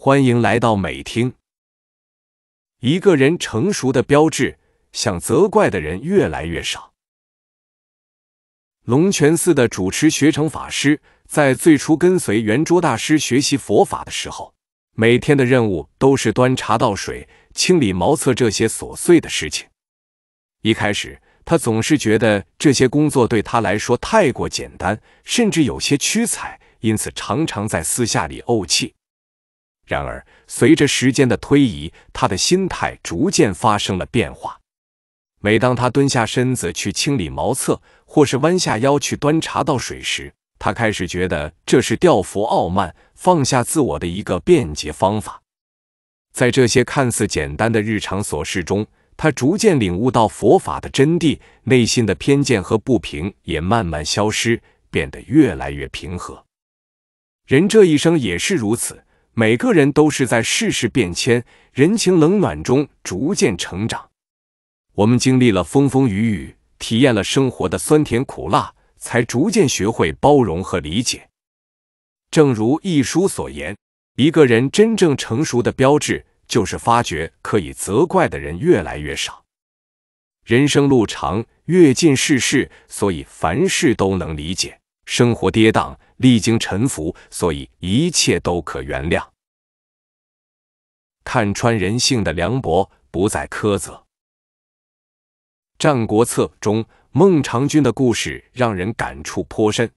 欢迎来到美听。一个人成熟的标志，想责怪的人越来越少。龙泉寺的主持学成法师，在最初跟随圆桌大师学习佛法的时候，每天的任务都是端茶倒水、清理茅厕这些琐碎的事情。一开始，他总是觉得这些工作对他来说太过简单，甚至有些屈才，因此常常在私下里怄气。然而，随着时间的推移，他的心态逐渐发生了变化。每当他蹲下身子去清理茅厕，或是弯下腰去端茶倒水时，他开始觉得这是调伏傲慢、放下自我的一个便捷方法。在这些看似简单的日常琐事中，他逐渐领悟到佛法的真谛，内心的偏见和不平也慢慢消失，变得越来越平和。人这一生也是如此。每个人都是在世事变迁、人情冷暖中逐渐成长。我们经历了风风雨雨，体验了生活的酸甜苦辣，才逐渐学会包容和理解。正如一书所言，一个人真正成熟的标志，就是发觉可以责怪的人越来越少。人生路长，阅尽世事，所以凡事都能理解；生活跌宕，历经沉浮，所以一切都可原谅。看穿人性的梁博不再苛责，《战国策》中孟尝君的故事让人感触颇深。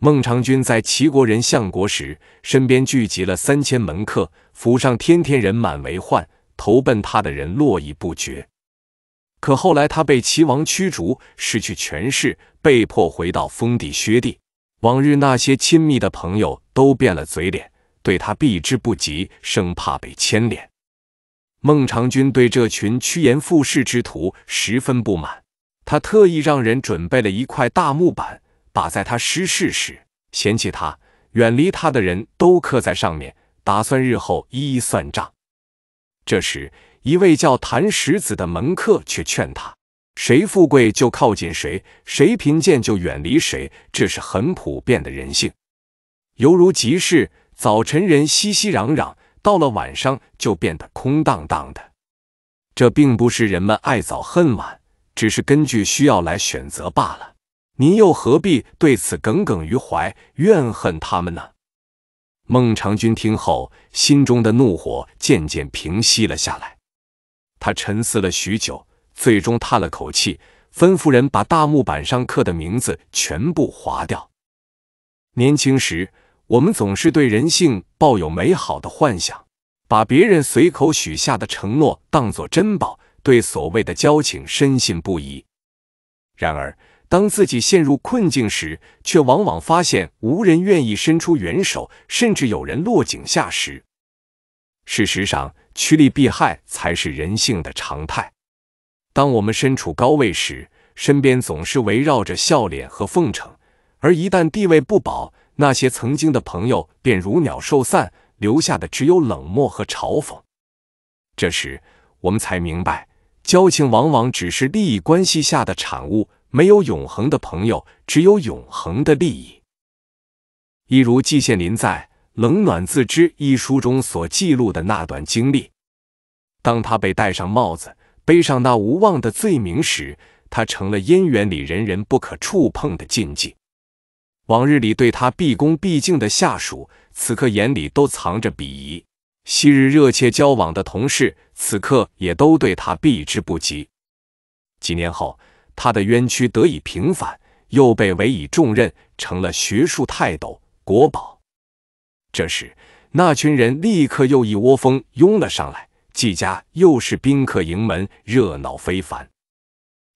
孟尝君在齐国人相国时，身边聚集了三千门客，府上天天人满为患，投奔他的人络绎不绝。可后来他被齐王驱逐，失去权势，被迫回到封地薛地，往日那些亲密的朋友都变了嘴脸。对他避之不及，生怕被牵连。孟尝君对这群趋炎附势之徒十分不满，他特意让人准备了一块大木板，把在他失势时嫌弃他、远离他的人都刻在上面，打算日后一一算账。这时，一位叫谭石子的门客却劝他：“谁富贵就靠近谁，谁贫贱就远离谁，这是很普遍的人性，犹如集市。”早晨人熙熙攘攘，到了晚上就变得空荡荡的。这并不是人们爱早恨晚，只是根据需要来选择罢了。您又何必对此耿耿于怀、怨恨他们呢？孟尝君听后，心中的怒火渐渐平息了下来。他沉思了许久，最终叹了口气，吩咐人把大木板上刻的名字全部划掉。年轻时。我们总是对人性抱有美好的幻想，把别人随口许下的承诺当作珍宝，对所谓的交情深信不疑。然而，当自己陷入困境时，却往往发现无人愿意伸出援手，甚至有人落井下石。事实上，趋利避害才是人性的常态。当我们身处高位时，身边总是围绕着笑脸和奉承；而一旦地位不保，那些曾经的朋友便如鸟兽散，留下的只有冷漠和嘲讽。这时，我们才明白，交情往往只是利益关系下的产物，没有永恒的朋友，只有永恒的利益。一如季羡林在《冷暖自知》一书中所记录的那段经历：当他被戴上帽子，背上那无望的罪名时，他成了燕园里人人不可触碰的禁忌。往日里对他毕恭毕敬的下属，此刻眼里都藏着鄙夷；昔日热切交往的同事，此刻也都对他避之不及。几年后，他的冤屈得以平反，又被委以重任，成了学术泰斗、国宝。这时，那群人立刻又一窝蜂拥了上来，季家又是宾客盈门，热闹非凡。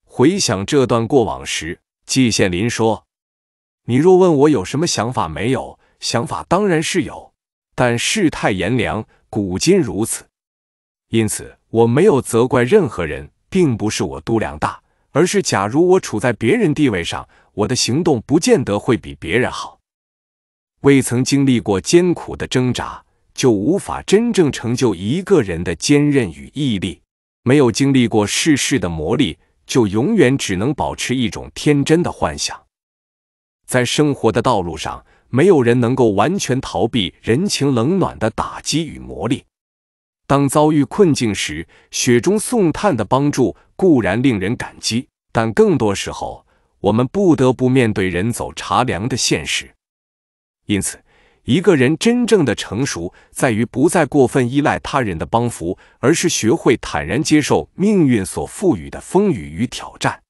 回想这段过往时，季羡林说。你若问我有什么想法没有？想法当然是有，但世态炎凉，古今如此，因此我没有责怪任何人，并不是我度量大，而是假如我处在别人地位上，我的行动不见得会比别人好。未曾经历过艰苦的挣扎，就无法真正成就一个人的坚韧与毅力；没有经历过世事的磨砺，就永远只能保持一种天真的幻想。在生活的道路上，没有人能够完全逃避人情冷暖的打击与磨砺。当遭遇困境时，雪中送炭的帮助固然令人感激，但更多时候，我们不得不面对人走茶凉的现实。因此，一个人真正的成熟，在于不再过分依赖他人的帮扶，而是学会坦然接受命运所赋予的风雨与挑战。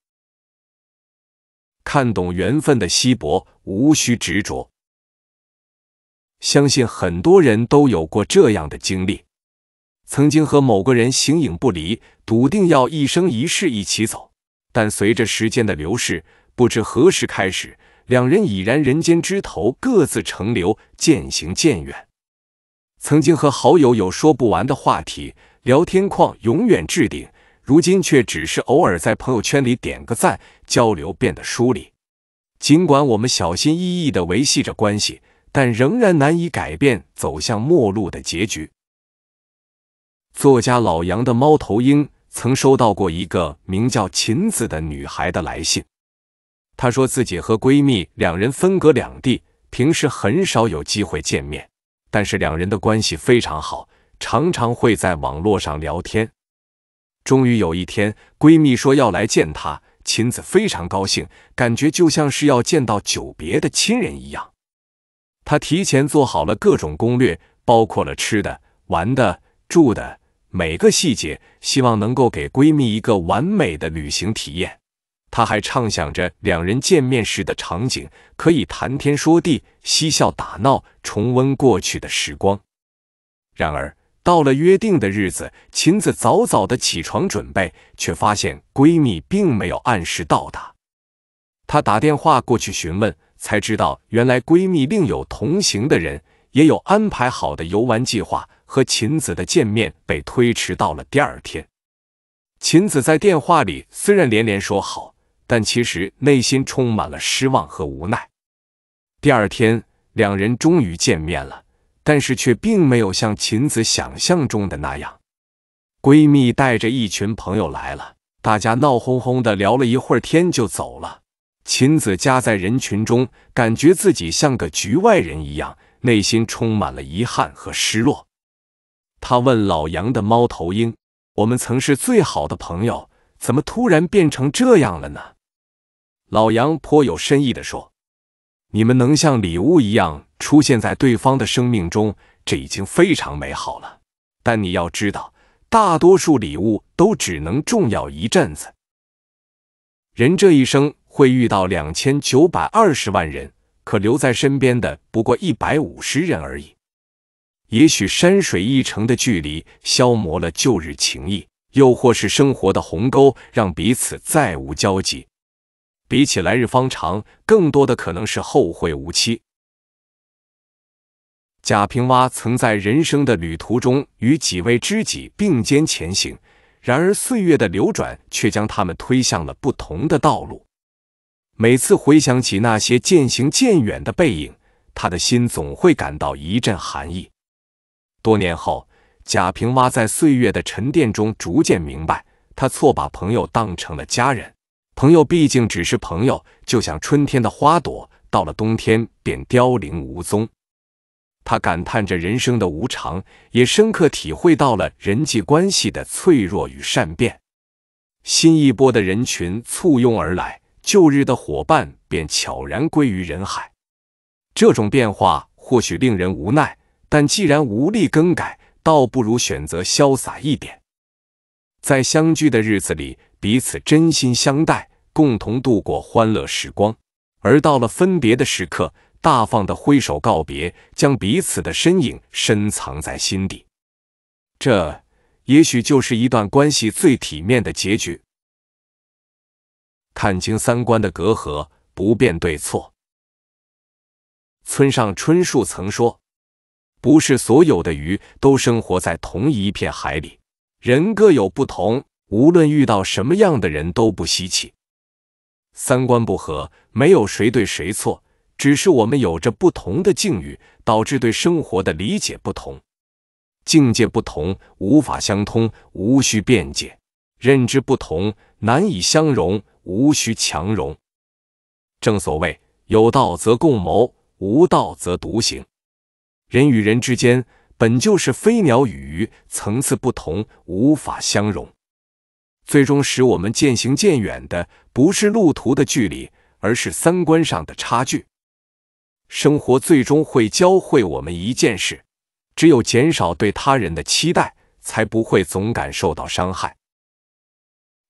看懂缘分的稀薄，无需执着。相信很多人都有过这样的经历：曾经和某个人形影不离，笃定要一生一世一起走，但随着时间的流逝，不知何时开始，两人已然人间枝头，各自成流，渐行渐远。曾经和好友有说不完的话题，聊天框永远置顶。如今却只是偶尔在朋友圈里点个赞，交流变得疏离。尽管我们小心翼翼地维系着关系，但仍然难以改变走向陌路的结局。作家老杨的猫头鹰曾收到过一个名叫琴子的女孩的来信，她说自己和闺蜜两人分隔两地，平时很少有机会见面，但是两人的关系非常好，常常会在网络上聊天。终于有一天，闺蜜说要来见她，琴子非常高兴，感觉就像是要见到久别的亲人一样。她提前做好了各种攻略，包括了吃的、玩的、住的每个细节，希望能够给闺蜜一个完美的旅行体验。她还畅想着两人见面时的场景，可以谈天说地、嬉笑打闹，重温过去的时光。然而，到了约定的日子，琴子早早的起床准备，却发现闺蜜并没有按时到达。她打电话过去询问，才知道原来闺蜜另有同行的人，也有安排好的游玩计划，和琴子的见面被推迟到了第二天。琴子在电话里虽然连连说好，但其实内心充满了失望和无奈。第二天，两人终于见面了。但是却并没有像秦子想象中的那样，闺蜜带着一群朋友来了，大家闹哄哄的聊了一会儿天就走了。秦子夹在人群中，感觉自己像个局外人一样，内心充满了遗憾和失落。她问老杨的猫头鹰：“我们曾是最好的朋友，怎么突然变成这样了呢？”老杨颇有深意的说。你们能像礼物一样出现在对方的生命中，这已经非常美好了。但你要知道，大多数礼物都只能重要一阵子。人这一生会遇到两千九百二十万人，可留在身边的不过一百五十人而已。也许山水一程的距离消磨了旧日情谊，又或是生活的鸿沟让彼此再无交集。比起“来日方长”，更多的可能是“后会无期”。贾平凹曾在人生的旅途中与几位知己并肩前行，然而岁月的流转却将他们推向了不同的道路。每次回想起那些渐行渐远的背影，他的心总会感到一阵寒意。多年后，贾平凹在岁月的沉淀中逐渐明白，他错把朋友当成了家人。朋友毕竟只是朋友，就像春天的花朵，到了冬天便凋零无踪。他感叹着人生的无常，也深刻体会到了人际关系的脆弱与善变。新一波的人群簇拥而来，旧日的伙伴便悄然归于人海。这种变化或许令人无奈，但既然无力更改，倒不如选择潇洒一点。在相聚的日子里。彼此真心相待，共同度过欢乐时光。而到了分别的时刻，大方的挥手告别，将彼此的身影深藏在心底。这也许就是一段关系最体面的结局。看清三观的隔阂，不辨对错。村上春树曾说：“不是所有的鱼都生活在同一片海里，人各有不同。”无论遇到什么样的人都不稀奇，三观不合，没有谁对谁错，只是我们有着不同的境遇，导致对生活的理解不同，境界不同，无法相通，无需辩解；认知不同，难以相容，无需强融。正所谓，有道则共谋，无道则独行。人与人之间本就是飞鸟与鱼，层次不同，无法相容。最终使我们渐行渐远的，不是路途的距离，而是三观上的差距。生活最终会教会我们一件事：只有减少对他人的期待，才不会总感受到伤害。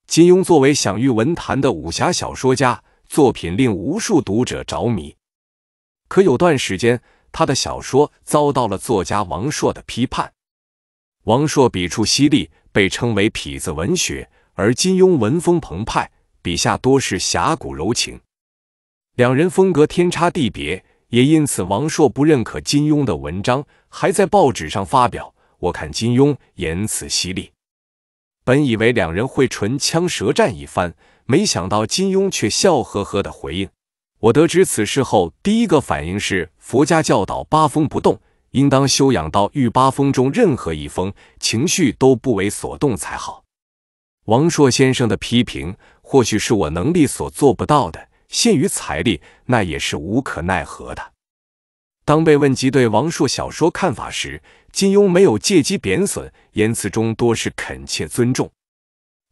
金庸作为享誉文坛的武侠小说家，作品令无数读者着迷。可有段时间，他的小说遭到了作家王朔的批判。王朔笔触犀利，被称为“痞子文学”。而金庸文风澎湃，笔下多是侠骨柔情，两人风格天差地别，也因此王朔不认可金庸的文章，还在报纸上发表。我看金庸言辞犀利，本以为两人会唇枪舌战一番，没想到金庸却笑呵呵地回应。我得知此事后，第一个反应是佛家教导八风不动，应当修养到遇八风中任何一风，情绪都不为所动才好。王朔先生的批评，或许是我能力所做不到的，限于财力，那也是无可奈何的。当被问及对王朔小说看法时，金庸没有借机贬损，言辞中多是恳切尊重。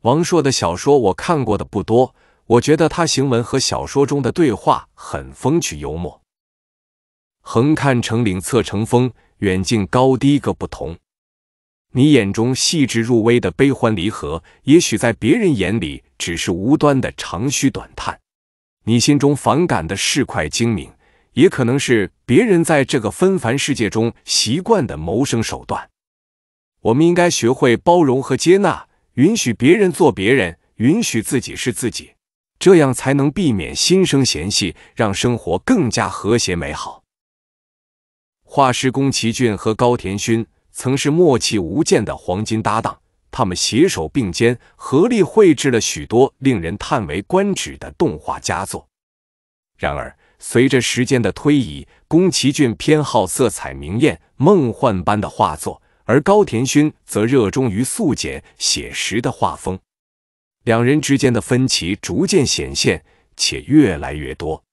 王朔的小说我看过的不多，我觉得他行文和小说中的对话很风趣幽默。横看成岭侧成峰，远近高低各不同。你眼中细致入微的悲欢离合，也许在别人眼里只是无端的长吁短叹；你心中反感的是快精明，也可能是别人在这个纷繁世界中习惯的谋生手段。我们应该学会包容和接纳，允许别人做别人，允许自己是自己，这样才能避免心生嫌隙，让生活更加和谐美好。画师宫崎骏和高田勋。曾是默契无间的黄金搭档，他们携手并肩，合力绘制了许多令人叹为观止的动画佳作。然而，随着时间的推移，宫崎骏偏好色彩明艳、梦幻般的画作，而高田勋则热衷于素简写实的画风。两人之间的分歧逐渐显现，且越来越多。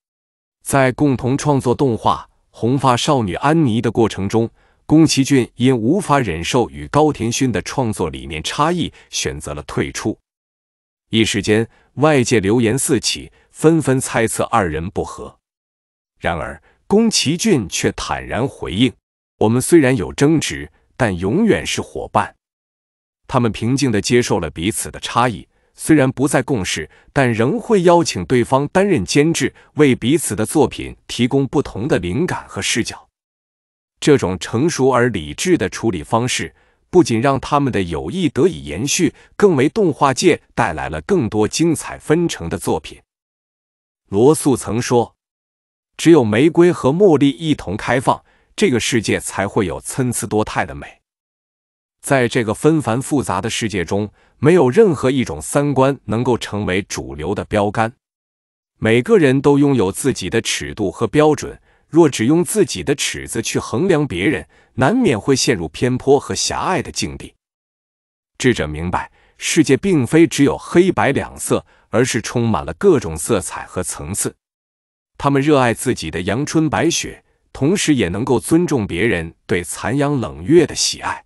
在共同创作动画《红发少女安妮》的过程中。宫崎骏因无法忍受与高田勋的创作理念差异，选择了退出。一时间，外界流言四起，纷纷猜测二人不和。然而，宫崎骏却坦然回应：“我们虽然有争执，但永远是伙伴。”他们平静地接受了彼此的差异，虽然不再共事，但仍会邀请对方担任监制，为彼此的作品提供不同的灵感和视角。这种成熟而理智的处理方式，不仅让他们的友谊得以延续，更为动画界带来了更多精彩纷呈的作品。罗素曾说：“只有玫瑰和茉莉一同开放，这个世界才会有参差多态的美。”在这个纷繁复杂的世界中，没有任何一种三观能够成为主流的标杆。每个人都拥有自己的尺度和标准。若只用自己的尺子去衡量别人，难免会陷入偏颇和狭隘的境地。智者明白，世界并非只有黑白两色，而是充满了各种色彩和层次。他们热爱自己的阳春白雪，同时也能够尊重别人对残阳冷月的喜爱。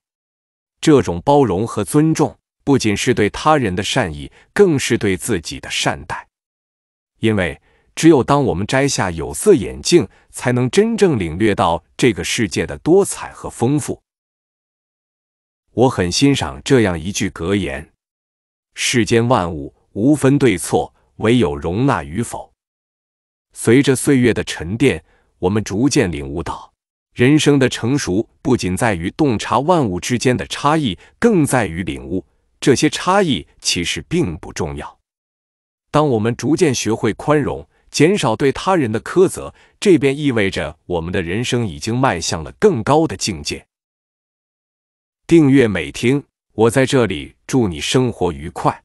这种包容和尊重，不仅是对他人的善意，更是对自己的善待，因为。只有当我们摘下有色眼镜，才能真正领略到这个世界的多彩和丰富。我很欣赏这样一句格言：“世间万物无分对错，唯有容纳与否。”随着岁月的沉淀，我们逐渐领悟到，人生的成熟不仅在于洞察万物之间的差异，更在于领悟这些差异其实并不重要。当我们逐渐学会宽容，减少对他人的苛责，这便意味着我们的人生已经迈向了更高的境界。订阅美听，我在这里祝你生活愉快。